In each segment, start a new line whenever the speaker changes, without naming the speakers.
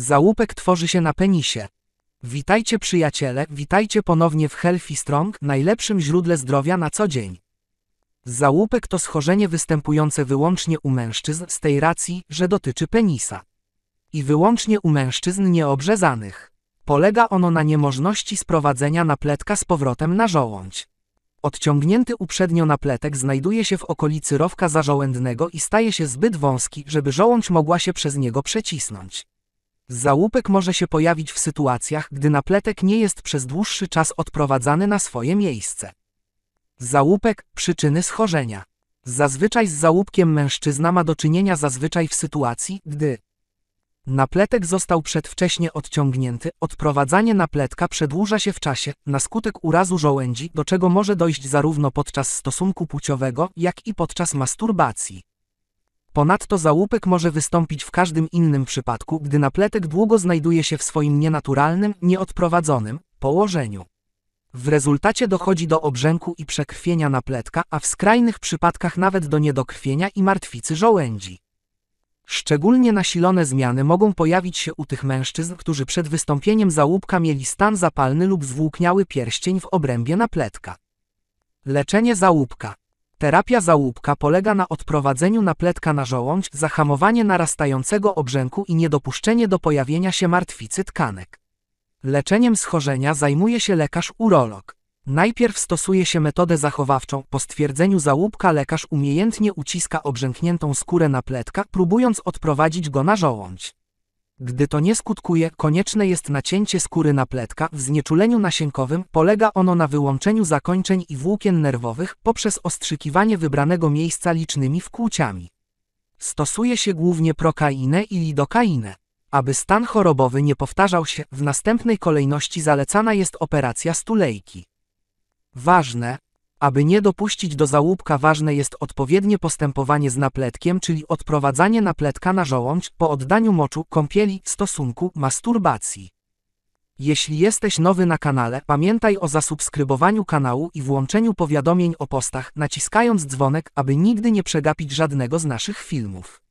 Załupek tworzy się na penisie. Witajcie przyjaciele, witajcie ponownie w Healthy Strong, najlepszym źródle zdrowia na co dzień. Załupek to schorzenie występujące wyłącznie u mężczyzn z tej racji, że dotyczy penisa. I wyłącznie u mężczyzn nieobrzezanych. Polega ono na niemożności sprowadzenia napletka z powrotem na żołądź. Odciągnięty uprzednio napletek znajduje się w okolicy rowka zażołędnego i staje się zbyt wąski, żeby żołądź mogła się przez niego przecisnąć. Załupek może się pojawić w sytuacjach, gdy napletek nie jest przez dłuższy czas odprowadzany na swoje miejsce. Załupek przyczyny schorzenia. Zazwyczaj z załupkiem mężczyzna ma do czynienia zazwyczaj w sytuacji, gdy napletek został przedwcześnie odciągnięty, odprowadzanie napletka przedłuża się w czasie na skutek urazu żołędzi, do czego może dojść zarówno podczas stosunku płciowego, jak i podczas masturbacji. Ponadto załupek może wystąpić w każdym innym przypadku, gdy napletek długo znajduje się w swoim nienaturalnym, nieodprowadzonym położeniu. W rezultacie dochodzi do obrzęku i przekrwienia napletka, a w skrajnych przypadkach nawet do niedokrwienia i martwicy żołędzi. Szczególnie nasilone zmiany mogą pojawić się u tych mężczyzn, którzy przed wystąpieniem załupka mieli stan zapalny lub zwłókniały pierścień w obrębie napletka. Leczenie załupka Terapia załóbka polega na odprowadzeniu napletka na żołądź, zahamowanie narastającego obrzęku i niedopuszczenie do pojawienia się martwicy tkanek. Leczeniem schorzenia zajmuje się lekarz-urolog. Najpierw stosuje się metodę zachowawczą. Po stwierdzeniu załóbka lekarz umiejętnie uciska obrzękniętą skórę napletka, próbując odprowadzić go na żołądź. Gdy to nie skutkuje, konieczne jest nacięcie skóry na pletka. W znieczuleniu nasienkowym polega ono na wyłączeniu zakończeń i włókien nerwowych poprzez ostrzykiwanie wybranego miejsca licznymi wkłuciami. Stosuje się głównie prokainę i lidokainę. Aby stan chorobowy nie powtarzał się, w następnej kolejności zalecana jest operacja stulejki. Ważne, aby nie dopuścić do załóbka ważne jest odpowiednie postępowanie z napletkiem, czyli odprowadzanie napletka na żołądź po oddaniu moczu, kąpieli, stosunku, masturbacji. Jeśli jesteś nowy na kanale, pamiętaj o zasubskrybowaniu kanału i włączeniu powiadomień o postach, naciskając dzwonek, aby nigdy nie przegapić żadnego z naszych filmów.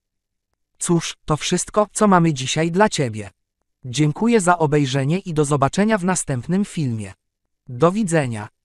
Cóż, to wszystko, co mamy dzisiaj dla Ciebie. Dziękuję za obejrzenie i do zobaczenia w następnym filmie. Do widzenia.